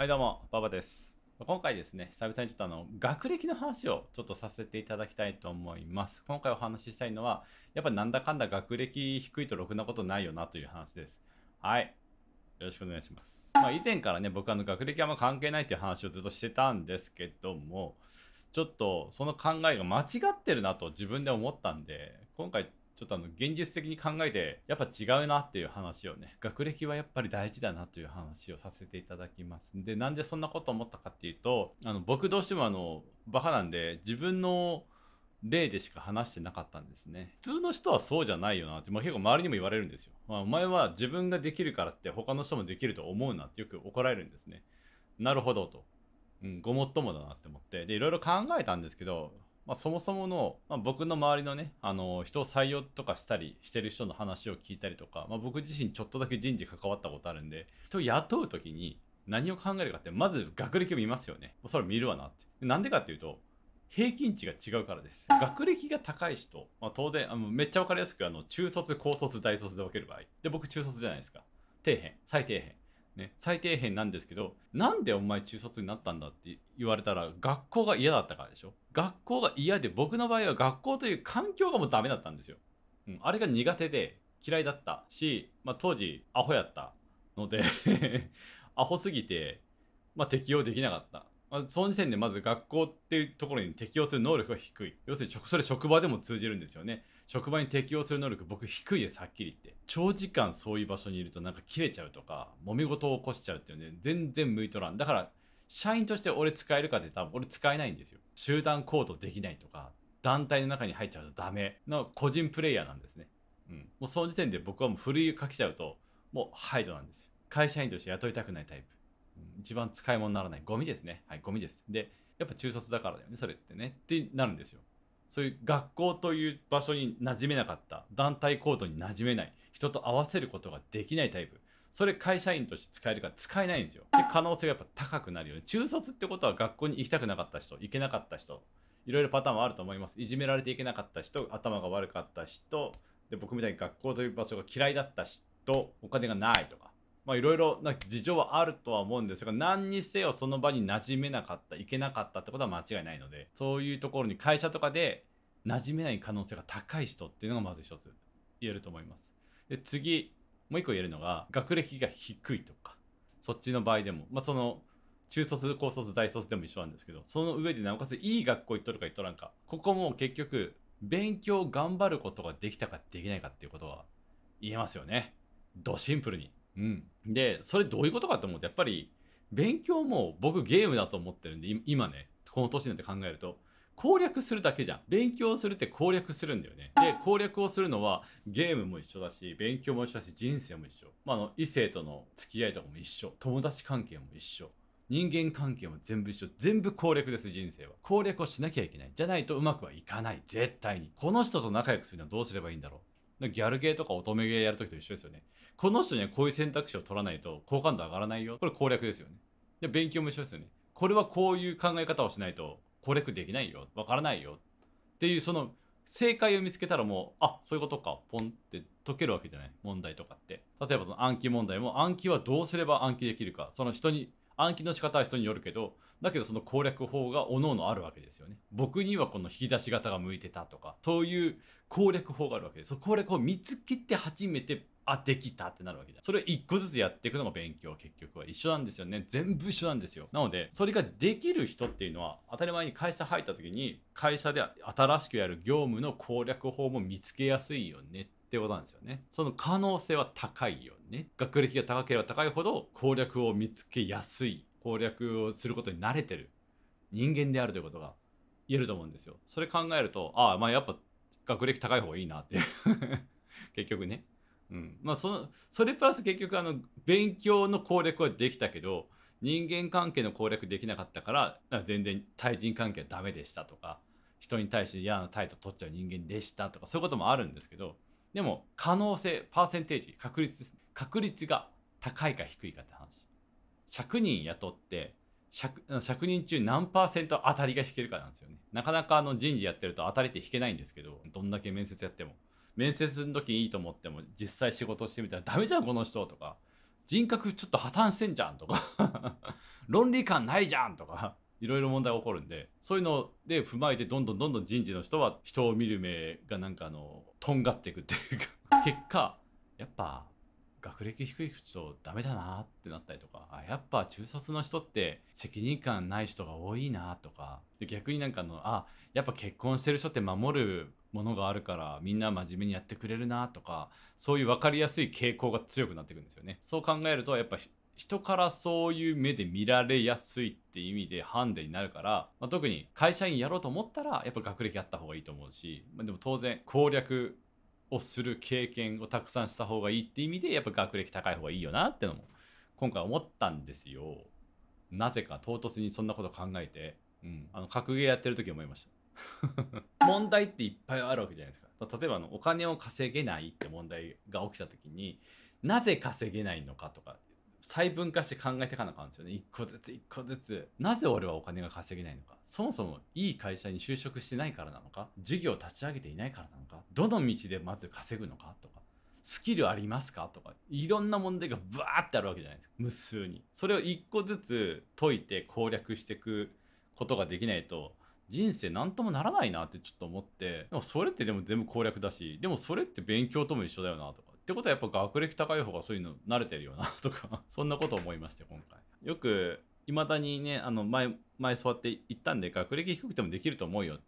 はいどうも、パパです。今回ですね、久々にちょっとあの、学歴の話をちょっとさせていただきたいと思います。今回お話ししたいのは、やっぱなんだかんだ学歴低いとろくなことないよなという話です。はい。よろしくお願いします。まあ、以前からね、僕あの、学歴あんま関係ないっていう話をずっとしてたんですけども、ちょっとその考えが間違ってるなと自分で思ったんで、今回ちょっとあの現実的に考えてやっぱ違うなっていう話をね学歴はやっぱり大事だなという話をさせていただきますでなんでそんなこと思ったかっていうとあの僕どうしてもあのバカなんで自分の例でしか話してなかったんですね。普通の人はそうじゃないよなって、まあ、結構周りにも言われるんですよ。まあ、お前は自分ができるからって他の人もできると思うなってよく怒られるんですね。なるほどと。うん、ごもっともだなって思って。で、いろいろ考えたんですけど、まあ、そもそもの、まあ、僕の周りのね、あの人を採用とかしたりしてる人の話を聞いたりとか、まあ、僕自身ちょっとだけ人事関わったことあるんで、人を雇う時に何を考えるかって、まず学歴を見ますよね。それ見るわなって。なんでかっていうと、平均値が違うからです。学歴が高い人、まあ、当然あの、めっちゃ分かりやすくあの中卒、高卒、大卒で分ける場合。で、僕中卒じゃないですか。底辺、最底辺。ね、最底辺なんですけど、なんでお前中卒になったんだって言われたら、学校が嫌だったからでしょ学校が嫌で、僕の場合は学校という環境がもうダメだったんですよ。うん、あれが苦手で嫌いだったし、まあ、当時アホやったので アホすぎて、まあ、適応できなかった。まあ、その時点でまず学校っていうところに適応する能力が低い。要するにそれ職場でも通じるんですよね。職場に適応する能力僕低いです、はっきり言って。長時間そういう場所にいるとなんか切れちゃうとか、揉め事を起こしちゃうっていうね、全然向いとらん。だから社員として俺使えるかって多分俺使えないんですよ。集団行動できないとか、団体の中に入っちゃうとダメの個人プレイヤーなんですね。うん。もうその時点で僕はもう古いかけちゃうと、もう排除なんですよ。会社員として雇いたくないタイプ。一番使い物にならない。ゴミですね。はい、ゴミです。で、やっぱ中卒だからだよね、それってね。ってなるんですよ。そういう学校という場所に馴染めなかった、団体行動に馴染めない、人と合わせることができないタイプ。それ会社員として使えるか使えないんですよ。で可能性がやっぱ高くなるよね。中卒ってことは学校に行きたくなかった人、行けなかった人、いろいろパターンはあると思います。いじめられていけなかった人、頭が悪かった人、で僕みたいに学校という場所が嫌いだった人、お金がないとか。まあいろいろな事情はあるとは思うんですが何にせよその場に馴染めなかった行けなかったってことは間違いないのでそういうところに会社とかで馴染めない可能性が高い人っていうのがまず一つ言えると思います。で次もう一個言えるのが、学歴が低いとか、そっちの場合でも、まあ、その、中卒、高卒、大卒でも一緒なんですけど、その上でなおかついい学校行っとるか行っとらんか、ここも結局、勉強頑張ることができたかできないかっていうことは言えますよね。ドシンプルに。うん。で、それどういうことかと思うと、やっぱり、勉強も僕ゲームだと思ってるんで、今ね、この年になって考えると、攻略するだけじゃん。勉強するって攻略するんだよね。で、攻略をするのはゲームも一緒だし、勉強も一緒だし、人生も一緒。まあ、あの、異性との付き合いとかも一緒。友達関係も一緒。人間関係も全部一緒。全部攻略です、人生は。攻略をしなきゃいけない。じゃないとうまくはいかない。絶対に。この人と仲良くするのはどうすればいいんだろう。ギャルゲーとか乙女ゲーやるときと一緒ですよね。この人にはこういう選択肢を取らないと好感度上がらないよ。これ攻略ですよね。で、勉強も一緒ですよね。これはこういう考え方をしないと攻略できないよわからないよっていうその正解を見つけたらもうあそういうことかポンって解けるわけじゃない問題とかって例えばその暗記問題も暗記はどうすれば暗記できるかその人に暗記の仕方は人によるけどだけどその攻略法がおののあるわけですよね僕にはこの引き出し型が向いてたとかそういう攻略法があるわけですその攻略法を見つけて初めてあ、できたってなるわけじゃん。それを一個ずつやっていくのが勉強、結局は一緒なんですよね。全部一緒なんですよ。なので、それができる人っていうのは、当たり前に会社入った時に、会社で新しくやる業務の攻略法も見つけやすいよねってことなんですよね。その可能性は高いよね。学歴が高ければ高いほど攻略を見つけやすい。攻略をすることに慣れてる人間であるということが言えると思うんですよ。それ考えると、ああ、まあやっぱ学歴高い方がいいなって 結局ね。うんまあ、そのそれプラス結局あの勉強の攻略はできたけど人間関係の攻略できなかったから全然対人関係はダメでしたとか人に対して嫌な態度取っちゃう人間でしたとかそういうこともあるんですけどでも可能性パーセンテージ確率です確率が高いか低いかって話100人雇って100人中何パーセント当たりが引けるかなんですよねなかなかあの人事やってると当たりって引けないんですけどどんだけ面接やっても面接の時いいと思っても実際仕事してみたらダメじゃんこの人とか人格ちょっと破綻してんじゃんとか 論理感ないじゃんとかいろいろ問題起こるんでそういうので踏まえてどんどんどんどん人事の人は人を見る目がなんかあのとんがっていくっていうか 結果やっぱ学歴低い人ダメだなってなったりとかあやっぱ中卒の人って責任感ない人が多いなとかで逆になんかのあやっぱ結婚してる人って守るものがあるからみんな真面目にやってくれるなとかそういう分かりやすい傾向が強くなってくんですよねそう考えるとやっぱ人からそういう目で見られやすいって意味でハンデになるから、まあ、特に会社員やろうと思ったらやっぱ学歴あった方がいいと思うし、まあ、でも当然攻略をする経験をたくさんした方がいいって意味でやっぱ学歴高い方がいいよなってのも今回思ったんですよなぜか唐突にそんなこと考えて、うん、あの格ゲーやってる時思いました問題っていっぱいあるわけじゃないですか例えばのお金を稼げないって問題が起きた時になぜ稼げないのかとか細分化して考えていかなあかんですよね一個ずつ一個ずつなぜ俺はお金が稼げないのかそもそもいい会社に就職してないからなのか事業を立ち上げていないからなのかどの道でまず稼ぐのかとかスキルありますかとかいろんな問題がブワーってあるわけじゃないですか無数にそれを一個ずつ解いて攻略していくことができないと人生何ともならないなってちょっと思って、でもそれってでも全部攻略だし、でもそれって勉強とも一緒だよなとか。ってことはやっぱ学歴高い方がそういうの慣れてるよなとか そんなこと思いまして今回。よく、未だにね、あの前、前座って言ったんで、学歴低くてもできると思うよって。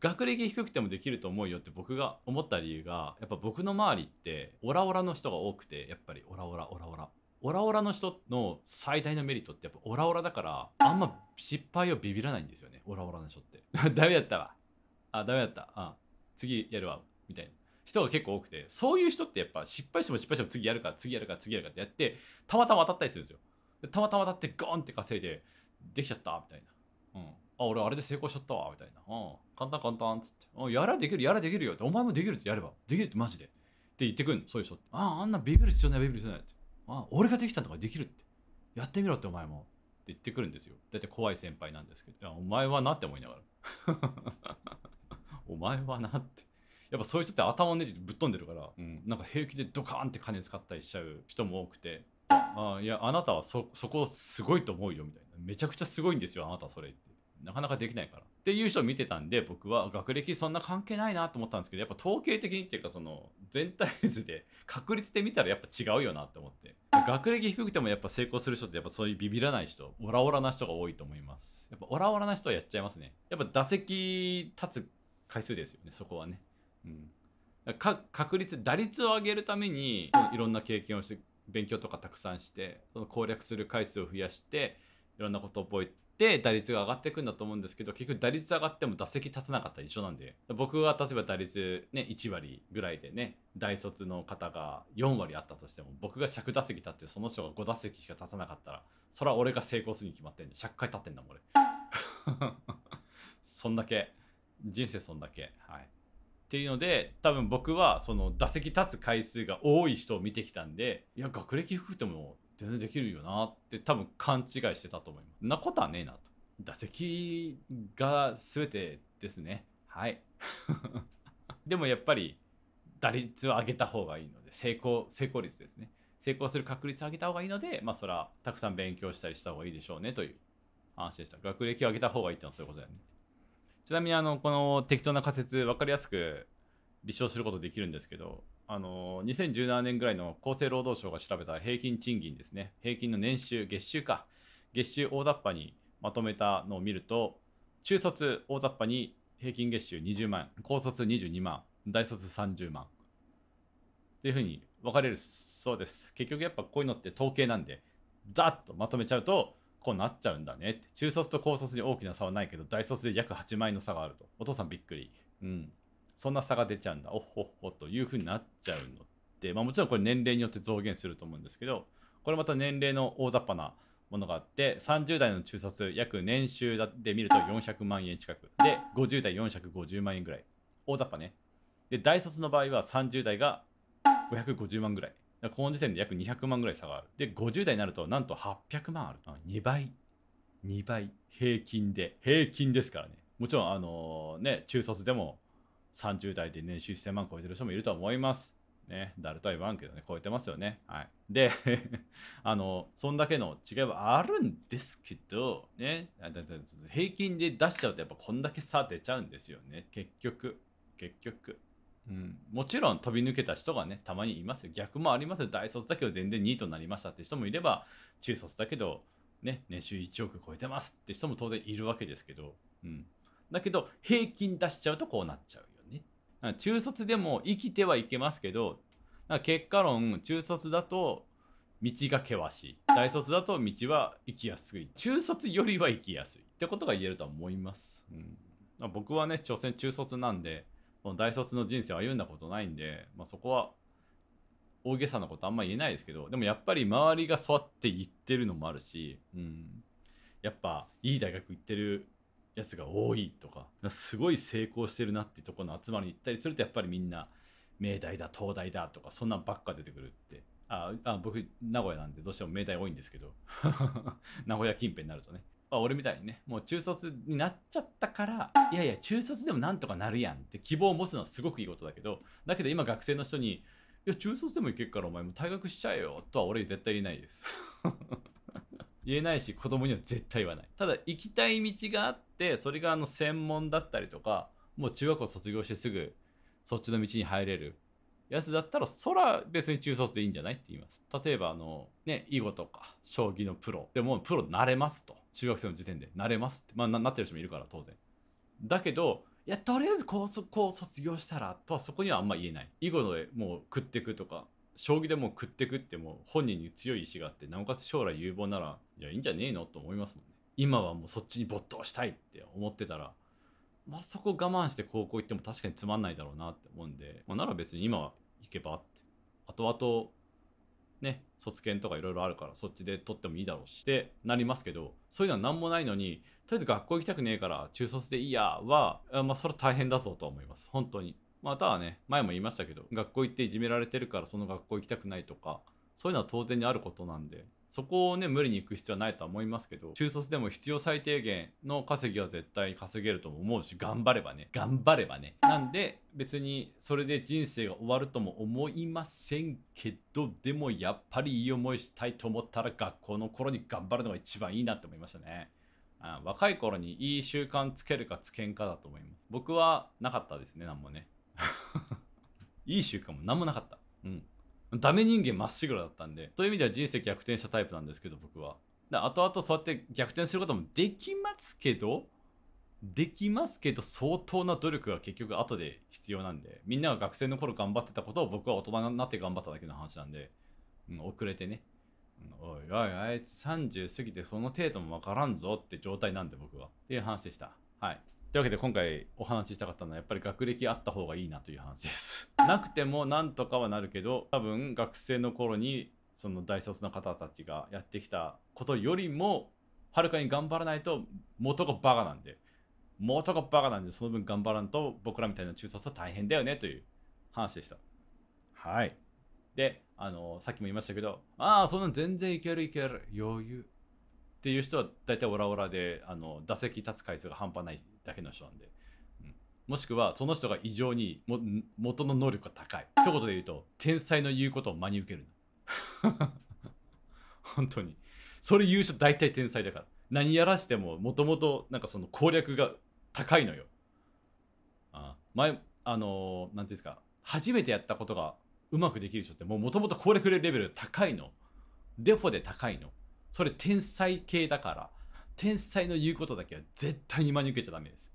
学歴低くてもできると思うよって僕が思った理由が、やっぱ僕の周りって、オラオラの人が多くて、やっぱりオラオラオラオラ。オラオラの人の最大のメリットってやっぱオラオラだからあんま失敗をビビらないんですよねオラオラの人って ダメだったわあダメだったあ次やるわみたいな人が結構多くてそういう人ってやっぱ失敗しても失敗しても次やるから次やるから次やるからってやってたまたま当たったりするんですよでたまたま当たってゴンって稼いでできちゃったみたいな、うん、あ俺あれで成功しちゃったわみたいな、うん、簡単簡単っつって、うん、やらできるやらできるよってお前もできるってやればできるってマジでって言ってくんそういう人ってあああんなビビる必要ないビビる必要ないってあ俺ができたんだからできるってやってみろってお前もって言ってくるんですよだって怖い先輩なんですけどいやお前はなって思いながら お前はなってやっぱそういう人って頭のネジぶっ飛んでるから、うん、なんか平気でドカーンって金使ったりしちゃう人も多くてあいやあなたはそそこすごいと思うよみたいなめちゃくちゃすごいんですよあなたそれってなかなかできないからっていう人を見てたんで僕は学歴そんな関係ないなと思ったんですけどやっぱ統計的にっていうかその全体図で確率で見たらやっぱ違うよなって思って学歴低くてもやっぱ成功する人ってやっぱそういうビビらない人オラオラな人が多いと思いますやっぱオラオラな人はやっちゃいますねやっぱ打席立つ回数ですよねそこはねうん確率打率を上げるためにいろんな経験をして勉強とかたくさんしてその攻略する回数を増やしていろんなことを覚えてで打率が上がっていくんだと思うんですけど結局打率上がっても打席立たなかったら一緒なんで僕は例えば打率、ね、1割ぐらいでね大卒の方が4割あったとしても僕が100打席立ってその人が5打席しか立たなかったらそれは俺が成功するに決まってんの100回立ってんだもん俺 そんだけ人生そんだけはいっていうので多分僕はその打席立つ回数が多い人を見てきたんでいや学歴低くても全然できるよなって多分勘違いしてたと思います。なことはねえなと。打席が全てですね。はい。でもやっぱり打率を上げた方がいいので、成功、成功率ですね。成功する確率を上げた方がいいので、まあそら、たくさん勉強したりした方がいいでしょうねという話でした。学歴を上げた方がいいってのはそういうことだよね。ちなみにあの、この適当な仮説、分かりやすく立証することできるんですけど、あの2017年ぐらいの厚生労働省が調べた平均賃金ですね、平均の年収、月収か、月収大雑把にまとめたのを見ると、中卒大雑把に平均月収20万、高卒22万、大卒30万っていうふうに分かれるそうです。結局やっぱこういうのって統計なんで、ざっとまとめちゃうと、こうなっちゃうんだね中卒と高卒に大きな差はないけど大卒で約8万円の差があるとお父さんびっくりうんそんな差が出ちゃうんだ、おっほっほというふうになっちゃうので、まあ、もちろんこれ年齢によって増減すると思うんですけど、これまた年齢の大雑把なものがあって、30代の中卒、約年収で見ると400万円近く、で、50代450万円ぐらい、大雑把ね。で、大卒の場合は30代が550万ぐらい。らこの時点で約200万ぐらい差がある。で、50代になるとなんと800万ある。2倍。2倍。平均で。平均ですからね。もちろん、あのー、ね、中卒でも30代で年収1000万超えてる人もいると思います。ね、誰とは言わんけどね、超えてますよね。はい。で、あの、そんだけの違いはあるんですけど、ね、平均で出しちゃうとやっぱこんだけ差出ちゃうんですよね。結局、結局。うん、もちろん飛び抜けた人がね、たまにいますよ。逆もありますよ。大卒だけど全然2位となりましたって人もいれば、中卒だけど、ね、年収1億超えてますって人も当然いるわけですけど、うん。だけど、平均出しちゃうとこうなっちゃう中卒でも生きてはいけますけど結果論中卒だと道が険しい大卒だと道は行きやすい中卒よりは行きやすいってことが言えるとは思います、うん、僕はね所詮中卒なんで大卒の人生を歩んだことないんで、まあ、そこは大げさなことあんま言えないですけどでもやっぱり周りがそうやって言ってるのもあるし、うん、やっぱいい大学行ってるやつが多いとかすごい成功してるなっていうところの集まりに行ったりするとやっぱりみんな明大だ東大だとかそんなんばっか出てくるってああ僕名古屋なんでどうしても明大多いんですけど 名古屋近辺になるとねあ俺みたいにねもう中卒になっちゃったからいやいや中卒でもなんとかなるやんって希望を持つのはすごくいいことだけどだけど今学生の人にいや中卒でも行けっからお前も退学しちゃえよとは俺絶対言えないです言えないし子供には絶対言わないただ行きたい道があってそれがあの専門だったりとかもう中学校卒業してすぐそっちの道に入れるやつだったらそら別に中卒でいいんじゃないって言います例えばあのね囲碁とか将棋のプロでもプロなれますと中学生の時点でなれますってまあなってる人もいるから当然だけどいやとりあえず高卒卒業したらとはそこにはあんま言えない囲碁でもう食ってくとか将棋でも食って食っても本人に強い意志があってなおかつ将来有望ならいやいいんじゃねえのと思いますもんね今はもうそっちに没頭したいって思ってたらまあ、そこ我慢して高校行っても確かにつまんないだろうなって思うんで、まあ、なら別に今は行けばって後々ね卒検とかいろいろあるからそっちで取ってもいいだろうしってなりますけどそういうのは何もないのにとりあえず学校行きたくねえから中卒でいいやは、まあ、それは大変だぞとは思います本当にまたはね、前も言いましたけど、学校行っていじめられてるからその学校行きたくないとか、そういうのは当然にあることなんで、そこをね、無理に行く必要はないとは思いますけど、中卒でも必要最低限の稼ぎは絶対稼げると思うし、頑張ればね、頑張ればね。なんで、別にそれで人生が終わるとも思いませんけど、でもやっぱりいい思いしたいと思ったら学校の頃に頑張るのが一番いいなって思いましたね。うん、若い頃にいい習慣つけるかつけんかだと思います。僕はなかったですね、なんもね。いい習慣も何もなかった。うん。ダメ人間まっしぐらだったんで、そういう意味では人生逆転したタイプなんですけど、僕は。で、後々そうやって逆転することもできますけど、できますけど相当な努力が結局後で必要なんでみんなが学生の頃頑張ってたことを僕は大人になって頑張っただけの話なんで、うん、遅れてね、おいおいあいつ30過ぎてその程度もわからんぞって状態なんで僕はっていう話でしたはいというわけで今回お話ししたかったのはやっぱり学歴あった方がいいなという話です。なくてもなんとかはなるけど多分学生の頃にその大卒の方たちがやってきたことよりもはるかに頑張らないと元がバカなんで元がバカなんでその分頑張らんと僕らみたいな中卒は大変だよねという話でした。はい。で、あのさっきも言いましたけど、ああ、そんなん全然いけるいける、余裕、っていう人は大体オラオラであの打席立つ回数が半端ないだけの人なんで、うん、もしくはその人が異常にも元の能力が高い一言で言うと天才の言うことを真に受ける 本当にそれ言う人大体天才だから何やらしてももともとなんかその攻略が高いのよあ前あの何、ー、ていうんですか初めてやったことがうまくできる人ってもともと攻略レベル高いのデフォで高いのそれ天才系だから天才の言うことだけは絶対に真に受けちゃダメです、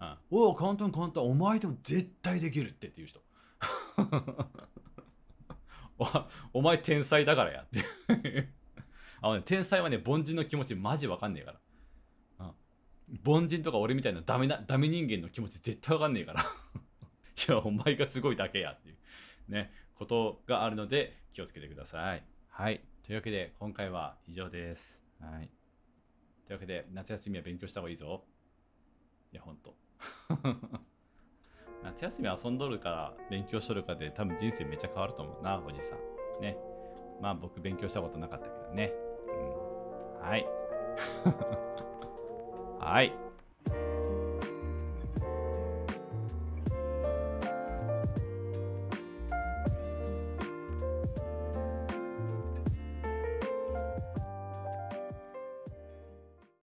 うん、おお簡単簡単お前でも絶対できるってっていう人 おお前天才だからやって あの、ね、天才はね凡人の気持ちマジわかんねえから、うん、凡人とか俺みたいなダメなダメ人間の気持ち絶対わかんねえから いやお前がすごいだけやっていうねことがあるので気をつけてくださいはいというわけで、今回は以上です。はい。というわけで、夏休みは勉強した方がいいぞ。いや、ほんと。夏休み遊んどるか、ら勉強しとるかで、多分人生めっちゃ変わると思うな、おじさん。ね。まあ、僕、勉強したことなかったけどね。うん。はい。はい。